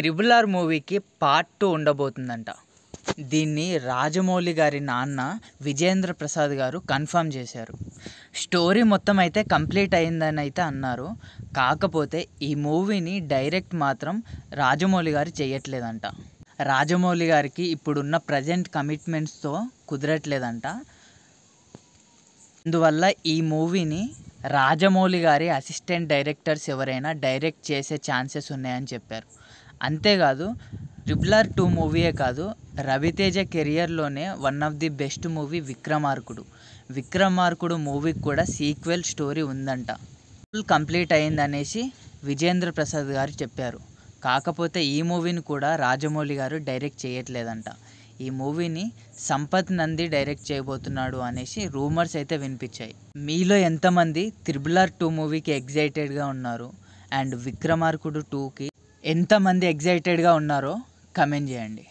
triple R మూవీకి part two ఉండబోతుందంట దీన్ని రాజమౌళి గారి నాన్న విజేంద్ర ప్రసాద్ గారు కన్ఫర్మ్ చేశారు స్టోరీ మొత్తం అయితే కంప్లీట్ అయిందని అయితే అన్నారు కాకపోతే ఈ మూవీని డైరెక్ట్ మాత్రం రాజమౌళి గారు చేయట్లేదంట రాజమౌళి గారికి ఇప్పుడున్న ప్రజెంట్ కమిట్మెంట్స్తో కుదరట్లేదంట అందువల్ల ఈ మూవీని రాజమౌళి గారి అసిస్టెంట్ డైరెక్టర్స్ ఎవరైనా డైరెక్ట్ చేసే ఛాన్సెస్ ఉన్నాయని చెప్పారు అంతేకాదు ట్రిబులర్ టూ మూవీయే కాదు రవితేజ కెరియర్లోనే one of the best movie Vikramarkudu Vikramarkudu మూవీకి కూడా సీక్వెల్ స్టోరీ ఉందంట ఫుల్ కంప్లీట్ అయింది అనేసి విజేంద్ర ప్రసాద్ గారు చెప్పారు కాకపోతే ఈ మూవీని కూడా రాజమౌళి గారు డైరెక్ట్ చేయట్లేదంట ఈ మూవీని సంపత్ నంది డైరెక్ట్ చేయబోతున్నాడు అనేసి రూమర్స్ అయితే వినిపించాయి మీలో ఎంతమంది త్రిబుల్ ఆర్ టూ మూవీకి ఎగ్జైటెడ్గా ఉన్నారు అండ్ విక్రమార్కుడు టూకి ఎంతమంది ఎగ్జైటెడ్గా ఉన్నారో కమెంట్ చేయండి